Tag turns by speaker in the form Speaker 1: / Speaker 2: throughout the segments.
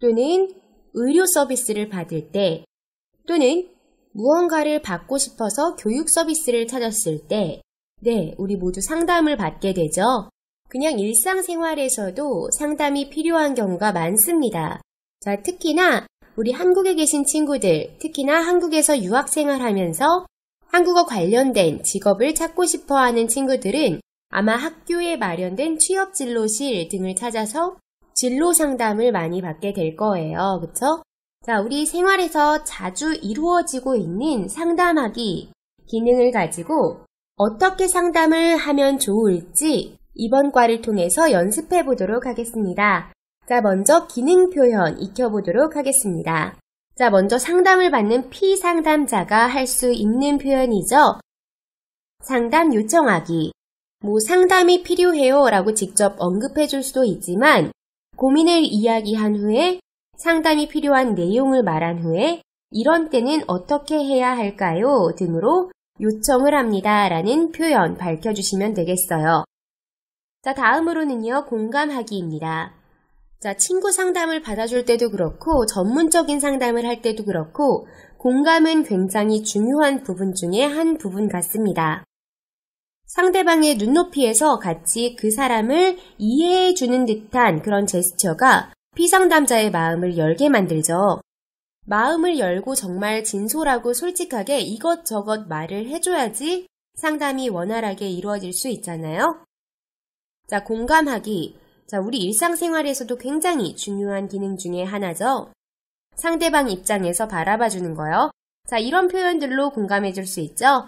Speaker 1: 또는 의료 서비스를 받을 때 또는 무언가를 받고 싶어서 교육 서비스를 찾았을 때 네, 우리 모두 상담을 받게 되죠. 그냥 일상생활에서도 상담이 필요한 경우가 많습니다. 자, 특히나 우리 한국에 계신 친구들, 특히나 한국에서 유학생활 하면서 한국어 관련된 직업을 찾고 싶어 하는 친구들은 아마 학교에 마련된 취업진로실 등을 찾아서 진로 상담을 많이 받게 될 거예요. 그쵸? 자, 우리 생활에서 자주 이루어지고 있는 상담하기 기능을 가지고 어떻게 상담을 하면 좋을지 이번 과를 통해서 연습해 보도록 하겠습니다. 자, 먼저 기능 표현 익혀보도록 하겠습니다. 자, 먼저 상담을 받는 피상담자가 할 수 있는 표현이죠. 상담 요청하기. 뭐 상담이 필요해요 라고 직접 언급해 줄 수도 있지만 고민을 이야기한 후에 상담이 필요한 내용을 말한 후에 이런 때는 어떻게 해야 할까요? 등으로 요청을 합니다. 라는 표현 밝혀주시면 되겠어요. 자, 다음으로는요, 공감하기입니다. 자, 친구 상담을 받아줄 때도 그렇고, 전문적인 상담을 할 때도 그렇고, 공감은 굉장히 중요한 부분 중에 한 부분 같습니다. 상대방의 눈높이에서 같이 그 사람을 이해해 주는 듯한 그런 제스처가 피상담자의 마음을 열게 만들죠. 마음을 열고 정말 진솔하고 솔직하게 이것저것 말을 해줘야지 상담이 원활하게 이루어질 수 있잖아요. 자, 공감하기. 자, 우리 일상생활에서도 굉장히 중요한 기능 중에 하나죠. 상대방 입장에서 바라봐 주는 거요. 자, 이런 표현들로 공감해 줄 수 있죠.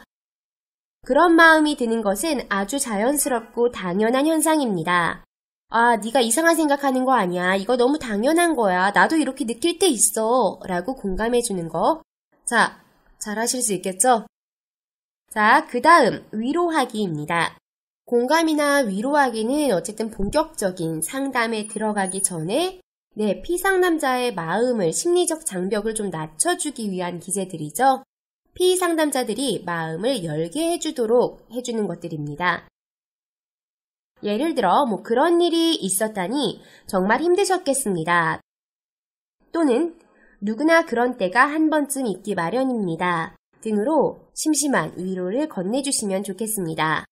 Speaker 1: 그런 마음이 드는 것은 아주 자연스럽고 당연한 현상입니다. 아, 네가 이상한 생각하는 거 아니야. 이거 너무 당연한 거야. 나도 이렇게 느낄 때 있어. 라고 공감해 주는 거. 자, 잘 하실 수 있겠죠? 자, 그 다음, 위로하기입니다. 공감이나 위로하기는 어쨌든 본격적인 상담에 들어가기 전에 네, 피상남자의 마음을 심리적 장벽을 좀 낮춰주기 위한 기재들이죠 피의 상담자들이 마음을 열게 해주도록 해주는 것들입니다. 예를 들어, 뭐 그런 일이 있었다니 정말 힘드셨겠습니다. 또는 누구나 그런 때가 한 번쯤 있기 마련입니다. 등으로 심심한 위로를 건네주시면 좋겠습니다.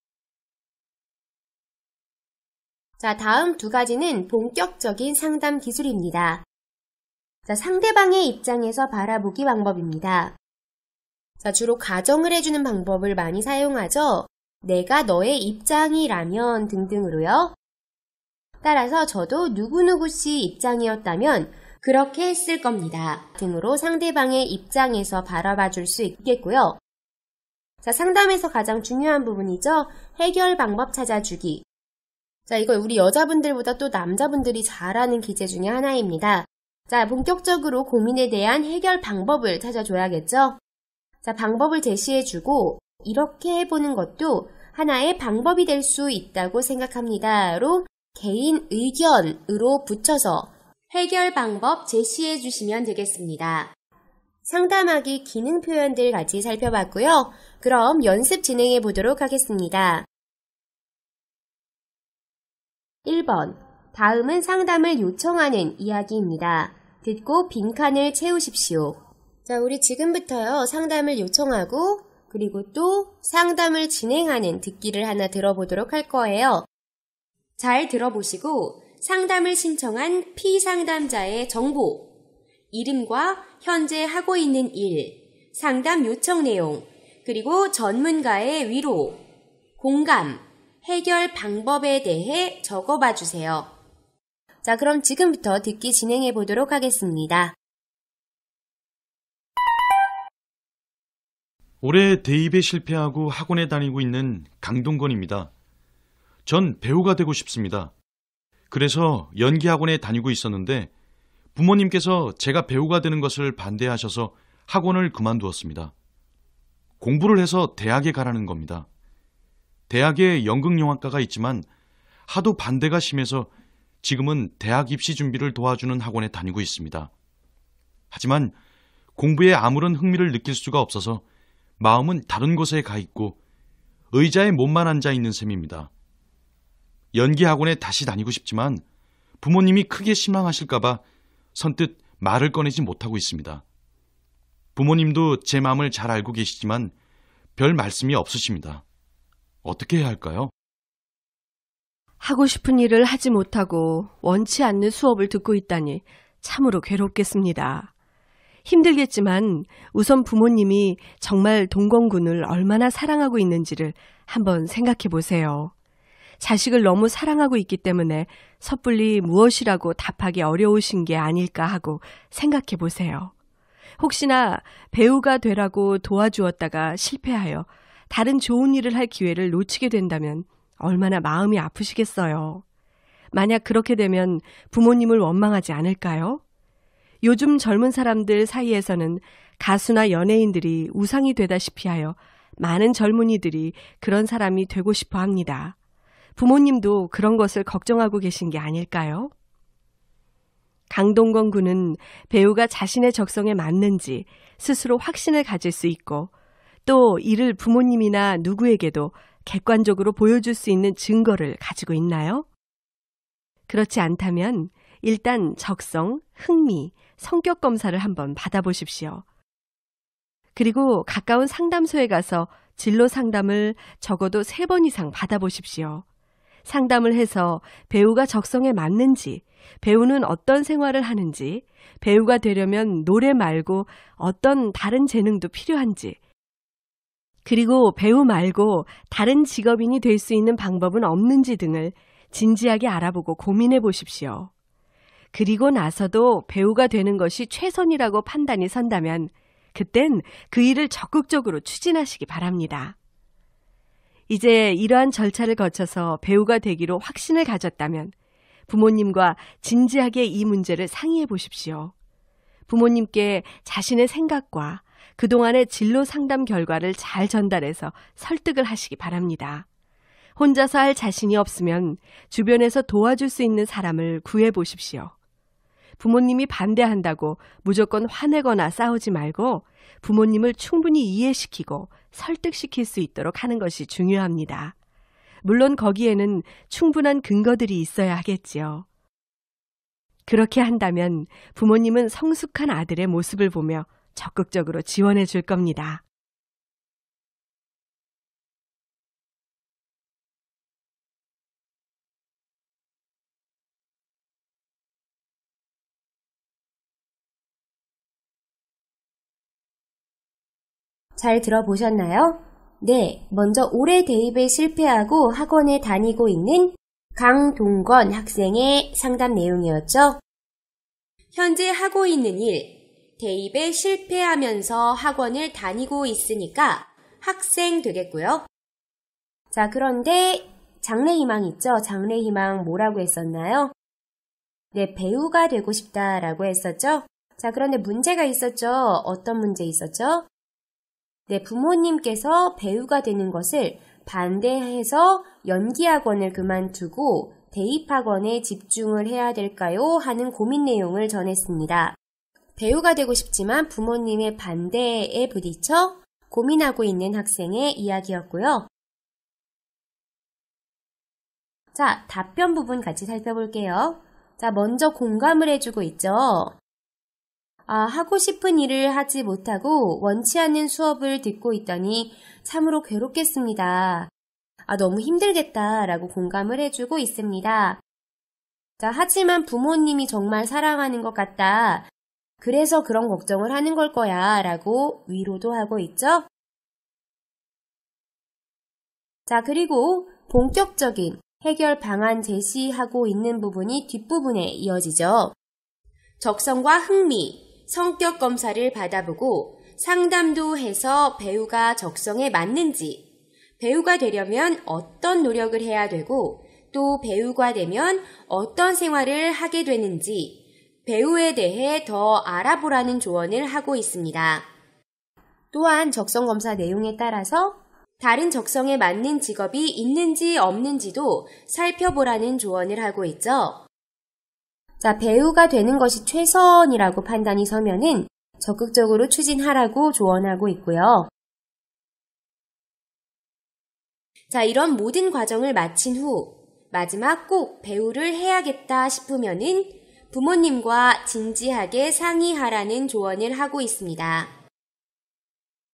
Speaker 1: 자, 다음 두 가지는 본격적인 상담 기술입니다. 자, 상대방의 입장에서 바라보기 방법입니다. 자, 주로 가정을 해주는 방법을 많이 사용하죠. 내가 너의 입장이라면 등등으로요. 따라서 저도 누구누구 씨 입장이었다면 그렇게 했을 겁니다. 등으로 상대방의 입장에서 바라봐 줄 수 있겠고요. 자, 상담에서 가장 중요한 부분이죠. 해결 방법 찾아주기. 자, 이거 우리 여자분들보다 또 남자분들이 잘하는 기재 중에 하나입니다. 자, 본격적으로 고민에 대한 해결 방법을 찾아줘야겠죠? 자, 방법을 제시해주고 이렇게 해보는 것도 하나의 방법이 될 수 있다고 생각합니다.로 개인 의견으로 붙여서 해결 방법 제시해 주시면 되겠습니다. 상담하기 기능 표현들 같이 살펴봤고요. 그럼 연습 진행해 보도록 하겠습니다. 1번. 다음은 상담을 요청하는 이야기입니다. 듣고 빈칸을 채우십시오. 자, 우리 지금부터요, 상담을 요청하고, 그리고 또 상담을 진행하는 듣기를 하나 들어보도록 할 거예요. 잘 들어보시고, 상담을 신청한 피상담자의 정보, 이름과 현재 하고 있는 일, 상담 요청 내용, 그리고 전문가의 위로, 공감, 해결 방법에 대해 적어봐 주세요. 자, 그럼 지금부터 듣기 진행해 보도록 하겠습니다.
Speaker 2: 올해 대입에 실패하고 학원에 다니고 있는 강동건입니다. 전 배우가 되고 싶습니다. 그래서 연기학원에 다니고 있었는데 부모님께서 제가 배우가 되는 것을 반대하셔서 학원을 그만두었습니다. 공부를 해서 대학에 가라는 겁니다. 대학에 연극영화과가 있지만 하도 반대가 심해서 지금은 대학 입시 준비를 도와주는 학원에 다니고 있습니다. 하지만 공부에 아무런 흥미를 느낄 수가 없어서 마음은 다른 곳에 가 있고 의자에 몸만 앉아 있는 셈입니다. 연기 학원에 다시 다니고 싶지만 부모님이 크게 실망하실까봐 선뜻 말을 꺼내지 못하고 있습니다. 부모님도 제 마음을 잘 알고 계시지만 별 말씀이 없으십니다. 어떻게 해야 할까요? 하고 싶은 일을 하지 못하고 원치 않는 수업을 듣고 있다니 참으로 괴롭겠습니다. 힘들겠지만 우선 부모님이 정말 동건군을 얼마나 사랑하고 있는지를 한번 생각해 보세요. 자식을 너무 사랑하고 있기 때문에 섣불리 무엇이라고 답하기 어려우신 게 아닐까 하고 생각해 보세요. 혹시나 배우가 되라고 도와주었다가 실패하여 다른 좋은 일을 할 기회를 놓치게 된다면 얼마나 마음이 아프시겠어요. 만약 그렇게 되면 부모님을 원망하지 않을까요? 요즘 젊은 사람들 사이에서는 가수나 연예인들이 우상이 되다시피 하여 많은 젊은이들이 그런 사람이 되고 싶어 합니다. 부모님도 그런 것을 걱정하고 계신 게 아닐까요? 강동건 군은 배우가 자신의 적성에 맞는지 스스로 확신을 가질 수 있고 또 이를 부모님이나 누구에게도 객관적으로 보여줄 수 있는 증거를 가지고 있나요? 그렇지 않다면 일단 적성, 흥미, 성격 검사를 한번 받아보십시오. 그리고 가까운 상담소에 가서 진로 상담을 적어도 3번 이상 받아보십시오. 상담을 해서 배우가 적성에 맞는지, 배우는 어떤 생활을 하는지, 배우가 되려면 노래 말고 어떤 다른 재능도 필요한지, 그리고 배우 말고 다른 직업인이 될 수 있는 방법은 없는지 등을 진지하게 알아보고 고민해 보십시오. 그리고 나서도 배우가 되는 것이 최선이라고 판단이 선다면 그땐 그 일을 적극적으로 추진하시기 바랍니다. 이제 이러한 절차를 거쳐서 배우가 되기로 확신을 가졌다면 부모님과 진지하게 이 문제를 상의해 보십시오. 부모님께 자신의 생각과 그동안의 진로 상담 결과를 잘 전달해서 설득을 하시기 바랍니다. 혼자서 할 자신이 없으면 주변에서 도와줄 수 있는 사람을 구해 보십시오. 부모님이 반대한다고 무조건 화내거나 싸우지 말고 부모님을 충분히 이해시키고 설득시킬 수 있도록 하는 것이 중요합니다. 물론 거기에는 충분한 근거들이 있어야 하겠지요. 그렇게 한다면 부모님은 성숙한 아들의 모습을 보며 적극적으로 지원해 줄 겁니다.
Speaker 1: 잘 들어보셨나요? 네, 먼저 올해 대입에 실패하고 학원에 다니고 있는 강동건 학생의 상담 내용이었죠. 현재 하고 있는 일, 대입에 실패하면서 학원을 다니고 있으니까 학생 되겠고요. 자, 그런데 장래희망 있죠? 장래희망 뭐라고 했었나요? 네, 배우가 되고 싶다라고 했었죠? 자, 그런데 문제가 있었죠? 어떤 문제 있었죠? 내 부모님께서 배우가 되는 것을 반대해서 연기학원을 그만두고 대입학원에 집중을 해야 될까요? 하는 고민 내용을 전했습니다. 배우가 되고 싶지만 부모님의 반대에 부딪혀 고민하고 있는 학생의 이야기였고요. 자, 답변 부분 같이 살펴볼게요. 자, 먼저 공감을 해주고 있죠. 아, 하고 싶은 일을 하지 못하고 원치 않는 수업을 듣고 있더니 참으로 괴롭겠습니다. 아, 너무 힘들겠다 라고 공감을 해주고 있습니다. 자, 하지만 부모님이 정말 사랑하는 것 같다. 그래서 그런 걱정을 하는 걸 거야 라고 위로도 하고 있죠. 자, 그리고 본격적인 해결 방안 제시하고 있는 부분이 뒷부분에 이어지죠. 적성과 흥미, 성격 검사를 받아보고 상담도 해서 배우가 적성에 맞는지, 배우가 되려면 어떤 노력을 해야 되고, 또 배우가 되면 어떤 생활을 하게 되는지, 배우에 대해 더 알아보라는 조언을 하고 있습니다. 또한 적성 검사 내용에 따라서 다른 적성에 맞는 직업이 있는지 없는지도 살펴보라는 조언을 하고 있죠. 자, 배우가 되는 것이 최선이라고 판단이 서면은 적극적으로 추진하라고 조언하고 있고요. 자, 이런 모든 과정을 마친 후 마지막 꼭 배우를 해야겠다 싶으면은 부모님과 진지하게 상의하라는 조언을 하고 있습니다.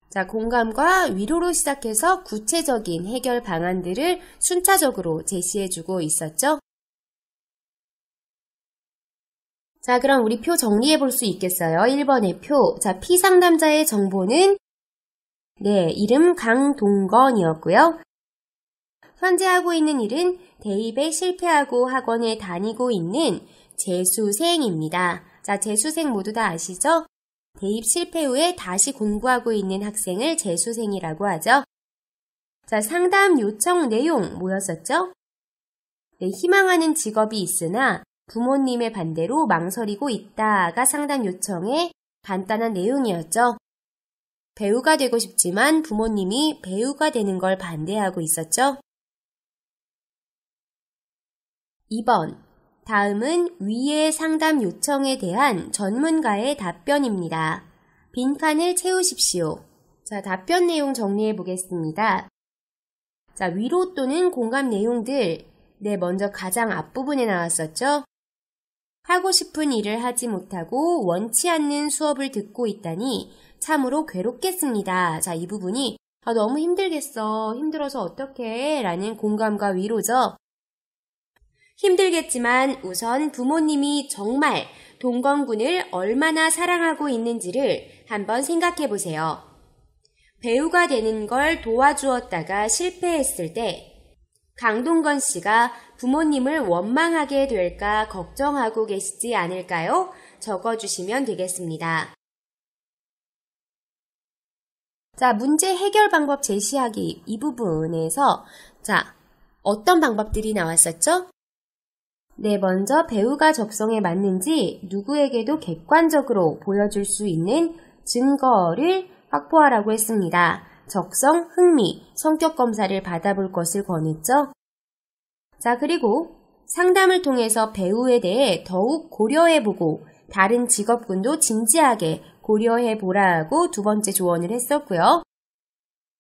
Speaker 1: 자, 공감과 위로로 시작해서 구체적인 해결 방안들을 순차적으로 제시해주고 있었죠. 자, 그럼 우리 표 정리해 볼 수 있겠어요? 1번의 표. 자, 피상담자의 정보는 네, 이름 강동건이었고요. 현재 하고 있는 일은 대입에 실패하고 학원에 다니고 있는 재수생입니다. 자, 재수생 모두 다 아시죠? 대입 실패 후에 다시 공부하고 있는 학생을 재수생이라고 하죠. 자, 상담 요청 내용 뭐였었죠? 네, 희망하는 직업이 있으나 부모님의 반대로 망설이고 있다가 상담 요청의 간단한 내용이었죠. 배우가 되고 싶지만 부모님이 배우가 되는 걸 반대하고 있었죠. 2번. 다음은 위의 상담 요청에 대한 전문가의 답변입니다. 빈칸을 채우십시오. 자, 답변 내용 정리해 보겠습니다. 자, 위로 또는 공감 내용들. 네, 먼저 가장 앞부분에 나왔었죠? 하고 싶은 일을 하지 못하고 원치 않는 수업을 듣고 있다니 참으로 괴롭겠습니다. 자, 이 부분이 아, 너무 힘들겠어. 힘들어서 어떡해. 라는 공감과 위로죠. 힘들겠지만 우선 부모님이 정말 동건군을 얼마나 사랑하고 있는지를 한번 생각해 보세요. 배우가 되는 걸 도와주었다가 실패했을 때 강동건 씨가 부모님을 원망하게 될까 걱정하고 계시지 않을까요? 적어주시면 되겠습니다. 자, 문제 해결 방법 제시하기 이 부분에서 자, 어떤 방법들이 나왔었죠? 네, 먼저 배우가 적성에 맞는지 누구에게도 객관적으로 보여줄 수 있는 증거를 확보하라고 했습니다. 적성, 흥미, 성격 검사를 받아볼 것을 권했죠. 자, 그리고 상담을 통해서 배우에 대해 더욱 고려해보고 다른 직업군도 진지하게 고려해보라고 두 번째 조언을 했었고요.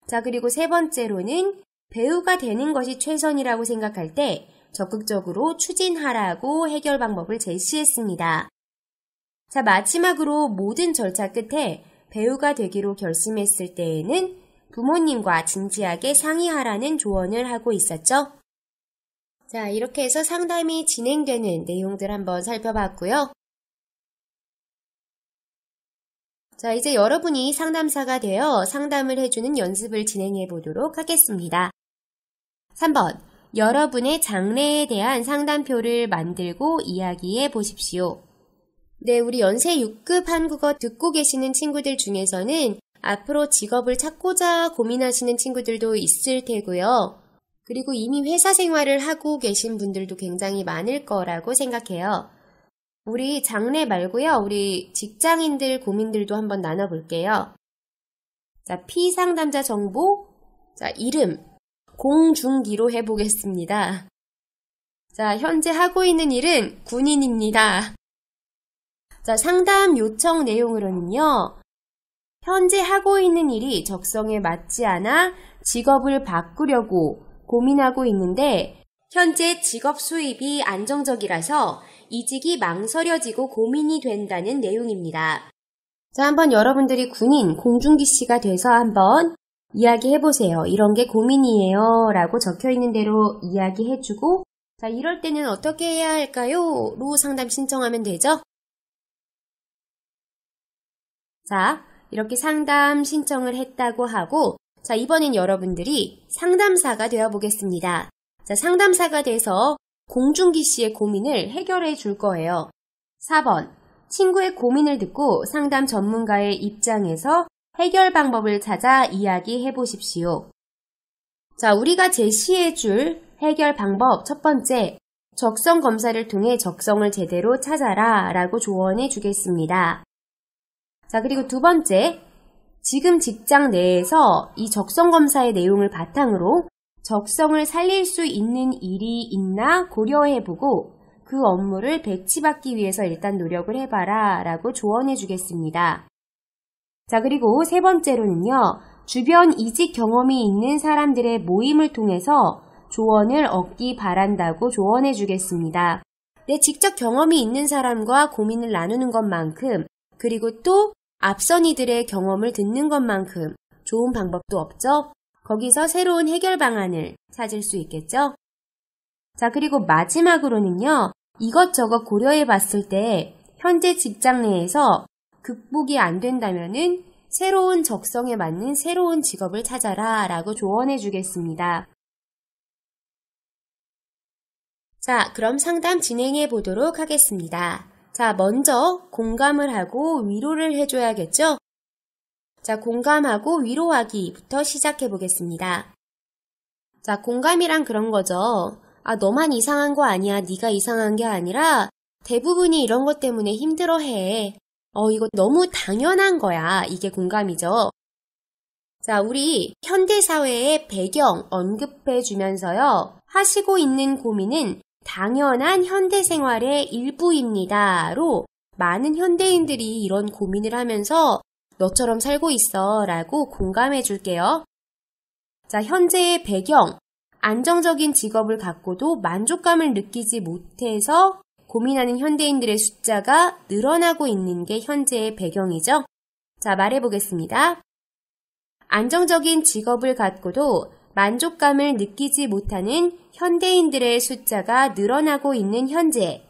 Speaker 1: 자, 그리고 세 번째로는 배우가 되는 것이 최선이라고 생각할 때 적극적으로 추진하라고 해결 방법을 제시했습니다. 자, 마지막으로 모든 절차 끝에 배우가 되기로 결심했을 때에는 부모님과 진지하게 상의하라는 조언을 하고 있었죠. 자, 이렇게 해서 상담이 진행되는 내용들 한번 살펴봤고요. 자, 이제 여러분이 상담사가 되어 상담을 해주는 연습을 진행해 보도록 하겠습니다. 3번. 여러분의 장래에 대한 상담표를 만들고 이야기해 보십시오. 네, 우리 연세 6급 한국어 듣고 계시는 친구들 중에서는 앞으로 직업을 찾고자 고민하시는 친구들도 있을 테고요. 그리고 이미 회사 생활을 하고 계신 분들도 굉장히 많을 거라고 생각해요. 우리 장래 말고요. 우리 직장인들 고민들도 한번 나눠볼게요. 자, 피상담자 정보. 자, 이름. 공중기로 해보겠습니다. 자, 현재 하고 있는 일은 군인입니다. 자, 상담 요청 내용으로는요. 현재 하고 있는 일이 적성에 맞지 않아 직업을 바꾸려고 고민하고 있는데 현재 직업 수입이 안정적이라서 이직이 망설여지고 고민이 된다는 내용입니다. 자, 한번 여러분들이 군인 공중기 씨가 돼서 한번 이야기해 보세요. 이런 게 고민이에요. 라고 적혀 있는 대로 이야기해 주고, 자, 이럴 때는 어떻게 해야 할까요? 로 상담 신청하면 되죠? 자, 이렇게 상담 신청을 했다고 하고 자, 이번엔 여러분들이 상담사가 되어 보겠습니다. 자, 상담사가 돼서 공중기 씨의 고민을 해결해 줄 거예요. 4번. 친구의 고민을 듣고 상담 전문가의 입장에서 해결 방법을 찾아 이야기해 보십시오. 자, 우리가 제시해 줄 해결 방법 첫 번째. 적성 검사를 통해 적성을 제대로 찾아라 라고 조언해 주겠습니다. 자, 그리고 두 번째, 지금 직장 내에서 이 적성 검사의 내용을 바탕으로 적성을 살릴 수 있는 일이 있나 고려해보고 그 업무를 배치받기 위해서 일단 노력을 해봐라 라고 조언해 주겠습니다. 자, 그리고 세 번째로는요, 주변 이직 경험이 있는 사람들의 모임을 통해서 조언을 얻기 바란다고 조언해 주겠습니다. 내 네, 직접 경험이 있는 사람과 고민을 나누는 것만큼, 그리고 또 앞선 이들의 경험을 듣는 것만큼 좋은 방법도 없죠? 거기서 새로운 해결 방안을 찾을 수 있겠죠? 자, 그리고 마지막으로는요, 이것저것 고려해 봤을 때 현재 직장 내에서 극복이 안 된다면은 새로운 적성에 맞는 새로운 직업을 찾아라 라고 조언해 주겠습니다. 자, 그럼 상담 진행해 보도록 하겠습니다. 자, 먼저 공감을 하고 위로를 해줘야겠죠? 자, 공감하고 위로하기부터 시작해 보겠습니다. 자, 공감이란 그런 거죠. 아, 너만 이상한 거 아니야. 네가 이상한 게 아니라 대부분이 이런 것 때문에 힘들어해. 어, 이거 너무 당연한 거야. 이게 공감이죠. 자, 우리 현대사회의 배경 언급해 주면서요. 하시고 있는 고민은 당연한 현대 생활의 일부입니다로 많은 현대인들이 이런 고민을 하면서 너처럼 살고 있어 라고 공감해 줄게요. 자, 현재의 배경, 안정적인 직업을 갖고도 만족감을 느끼지 못해서 고민하는 현대인들의 숫자가 늘어나고 있는 게 현재의 배경이죠. 자, 말해보겠습니다. 안정적인 직업을 갖고도 만족감을 느끼지 못하는 현대인들의 숫자가 늘어나고 있는 현재.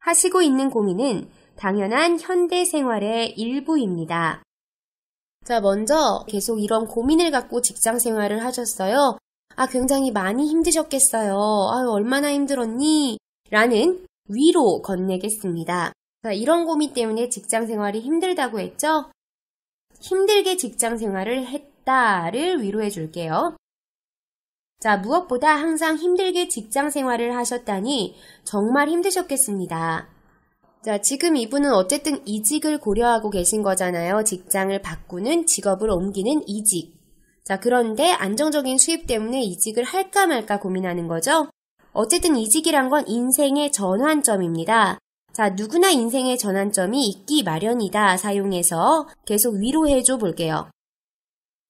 Speaker 1: 하시고 있는 고민은 당연한 현대 생활의 일부입니다. 자, 먼저 계속 이런 고민을 갖고 직장 생활을 하셨어요. 아, 굉장히 많이 힘드셨겠어요. 아유, 얼마나 힘들었니? 라는 위로 건네겠습니다. 자, 이런 고민 때문에 직장 생활이 힘들다고 했죠? 힘들게 직장 생활을 했다를 위로해 줄게요. 자, 무엇보다 항상 힘들게 직장 생활을 하셨다니 정말 힘드셨겠습니다. 자, 지금 이분은 어쨌든 이직을 고려하고 계신 거잖아요. 직장을 바꾸는 직업을 옮기는 이직. 자, 그런데 안정적인 수입 때문에 이직을 할까 말까 고민하는 거죠. 어쨌든 이직이란 건 인생의 전환점입니다. 자, 누구나 인생의 전환점이 있기 마련이다 사용해서 계속 위로해 줘 볼게요.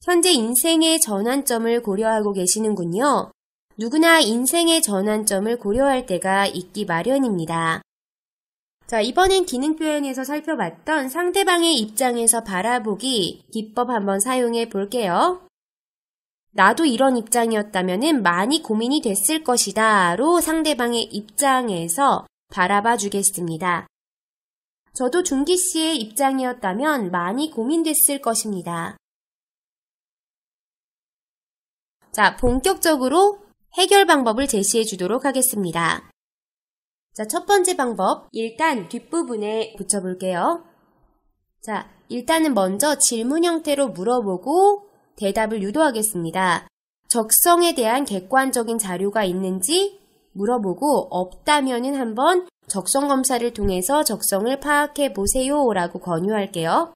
Speaker 1: 현재 인생의 전환점을 고려하고 계시는군요. 누구나 인생의 전환점을 고려할 때가 있기 마련입니다. 자, 이번엔 기능 표현에서 살펴봤던 상대방의 입장에서 바라보기 기법 한번 사용해 볼게요. 나도 이런 입장이었다면 많이 고민이 됐을 것이다. 로 상대방의 입장에서 바라봐 주겠습니다. 저도 중기 씨의 입장이었다면 많이 고민됐을 것입니다. 자, 본격적으로 해결 방법을 제시해 주도록 하겠습니다. 자, 첫 번째 방법. 일단 뒷부분에 붙여볼게요. 자, 일단은 먼저 질문 형태로 물어보고 대답을 유도하겠습니다. 적성에 대한 객관적인 자료가 있는지 물어보고 없다면은 한번 적성 검사를 통해서 적성을 파악해 보세요라고 권유할게요.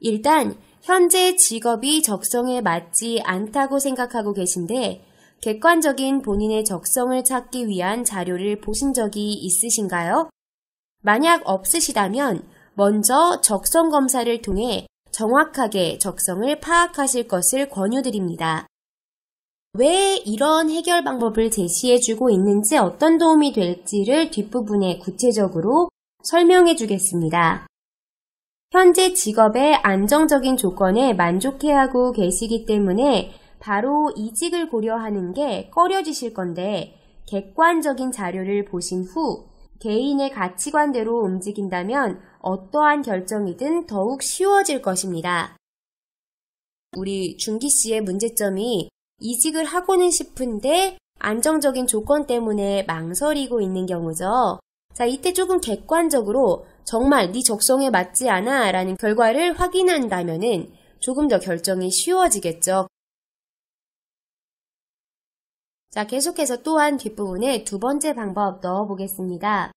Speaker 1: 일단 현재 직업이 적성에 맞지 않다고 생각하고 계신데 객관적인 본인의 적성을 찾기 위한 자료를 보신 적이 있으신가요? 만약 없으시다면 먼저 적성 검사를 통해 정확하게 적성을 파악하실 것을 권유드립니다. 왜 이런 해결 방법을 제시해주고 있는지 어떤 도움이 될지를 뒷부분에 구체적으로 설명해 주겠습니다. 현재 직업의 안정적인 조건에 만족해하고 계시기 때문에 바로 이직을 고려하는 게 꺼려지실 건데 객관적인 자료를 보신 후 개인의 가치관대로 움직인다면 어떠한 결정이든 더욱 쉬워질 것입니다. 우리 준기 씨의 문제점이 이직을 하고는 싶은데 안정적인 조건 때문에 망설이고 있는 경우죠. 자, 이때 조금 객관적으로 정말 네 적성에 맞지 않아 라는 결과를 확인한다면 조금 더 결정이 쉬워지겠죠. 자, 계속해서 또한 뒷부분에 두 번째 방법 넣어보겠습니다.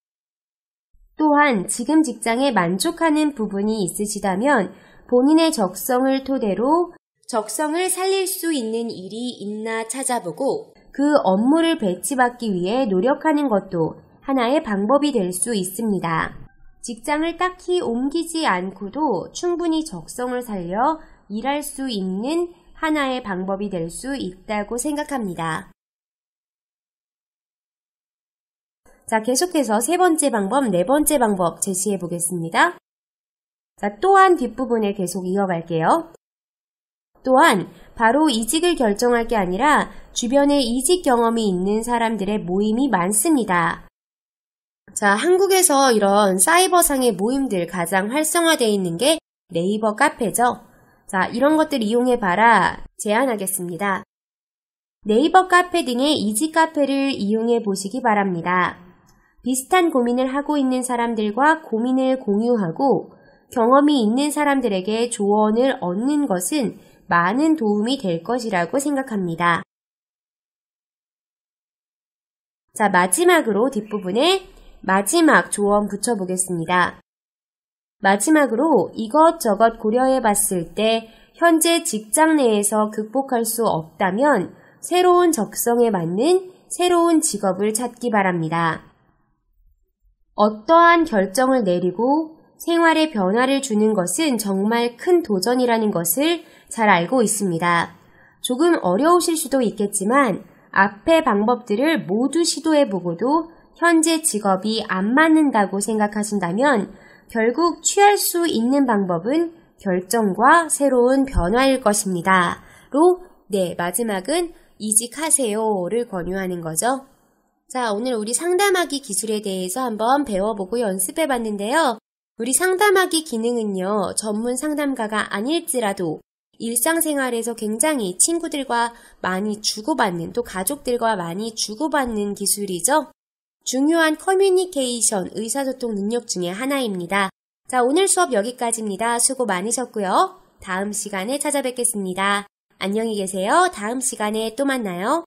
Speaker 1: 또한 지금 직장에 만족하는 부분이 있으시다면 본인의 적성을 토대로 적성을 살릴 수 있는 일이 있나 찾아보고 그 업무를 배치받기 위해 노력하는 것도 하나의 방법이 될 수 있습니다. 직장을 딱히 옮기지 않고도 충분히 적성을 살려 일할 수 있는 하나의 방법이 될 수 있다고 생각합니다. 자, 계속해서 세 번째 방법, 네 번째 방법 제시해 보겠습니다. 자, 또한 뒷부분에 계속 이어갈게요. 또한 바로 이직을 결정할 게 아니라 주변에 이직 경험이 있는 사람들의 모임이 많습니다. 자, 한국에서 이런 사이버상의 모임들 가장 활성화되어 있는 게 네이버 카페죠. 자, 이런 것들 이용해봐라 제안하겠습니다. 네이버 카페 등의 이지 카페를 이용해 보시기 바랍니다. 비슷한 고민을 하고 있는 사람들과 고민을 공유하고 경험이 있는 사람들에게 조언을 얻는 것은 많은 도움이 될 것이라고 생각합니다. 자, 마지막으로 뒷부분에 마지막 조언 붙여보겠습니다. 마지막으로 이것저것 고려해 봤을 때 현재 직장 내에서 극복할 수 없다면 새로운 적성에 맞는 새로운 직업을 찾기 바랍니다. 어떠한 결정을 내리고 생활에 변화를 주는 것은 정말 큰 도전이라는 것을 잘 알고 있습니다. 조금 어려우실 수도 있겠지만 앞의 방법들을 모두 시도해 보고도 현재 직업이 안 맞는다고 생각하신다면 결국 취할 수 있는 방법은 결정과 새로운 변화일 것입니다. 로, 네, 마지막은 이직하세요를 권유하는 거죠. 자, 오늘 우리 상담하기 기술에 대해서 한번 배워보고 연습해 봤는데요. 우리 상담하기 기능은요, 전문 상담가가 아닐지라도 일상생활에서 굉장히 친구들과 많이 주고받는, 또 가족들과 많이 주고받는 기술이죠. 중요한 커뮤니케이션 의사소통 능력 중의 하나입니다. 자, 오늘 수업 여기까지입니다. 수고 많으셨고요. 다음 시간에 찾아뵙겠습니다. 안녕히 계세요. 다음 시간에 또 만나요.